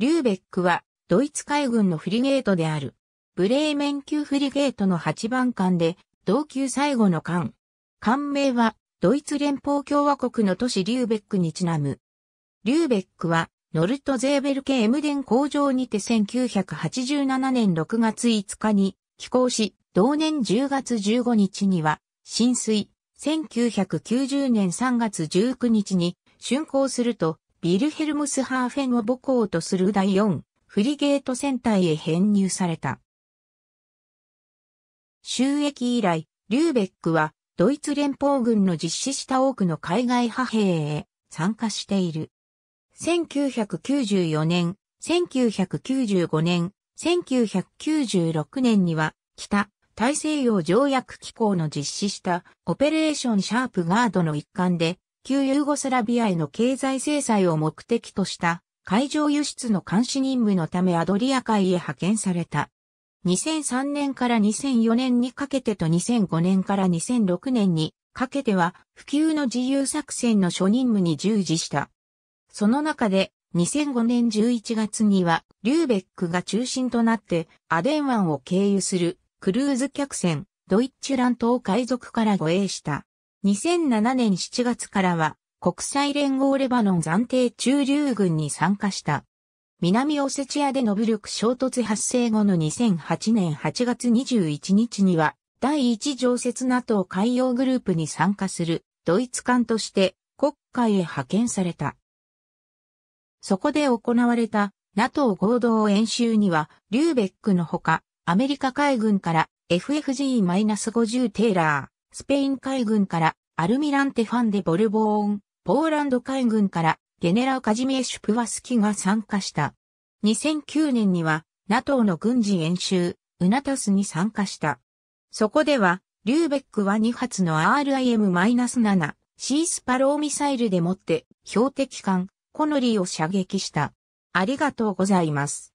リューベックはドイツ海軍のフリゲートである。ブレーメン級フリゲートの8番艦で、同級最後の艦。艦名はドイツ連邦共和国の都市リューベックにちなむ。リューベックはノルトゼーベルケエムデン工場にて1987年6月5日に寄港し、同年10月15日には浸水、1990年3月19日に竣工すると、ビルヘルムスハーフェンを母校とする第4フリゲート戦隊へ編入された。収益以来、リューベックはドイツ連邦軍の実施した多くの海外派兵へ参加している。1994年、1995年、1996年には北大西洋条約機構の実施したオペレーションシャープガードの一環で旧ユーゴスラビアへの経済制裁を目的とした海上輸出の監視任務のためアドリア海へ派遣された。2003年から2004年にかけてと2005年から2006年にかけては普及の自由作戦の初任務に従事した。その中で2005年11月にはリューベックが中心となってアデン湾を経由するクルーズ客船ドイッチュラン島海賊から護衛した。2007年7月からは国際連合レバノン暫定駐留軍に参加した。南オセチアでの武力衝突発生後の2008年8月21日には第一常設 NATO 海洋グループに参加するドイツ艦として国会へ派遣された。そこで行われた NATO 合同演習にはリューベックのほかアメリカ海軍から FFG-50 テーラー、スペイン海軍からアルミランテファンデ・ボルボーン、ポーランド海軍からゲネラウカジメエ・シュ・プワスキが参加した。2009年には NATO の軍事演習、ウナタスに参加した。そこでは、リューベックは2発の RIM-7、シースパローミサイルでもって、標的艦、コノリーを射撃した。ありがとうございます。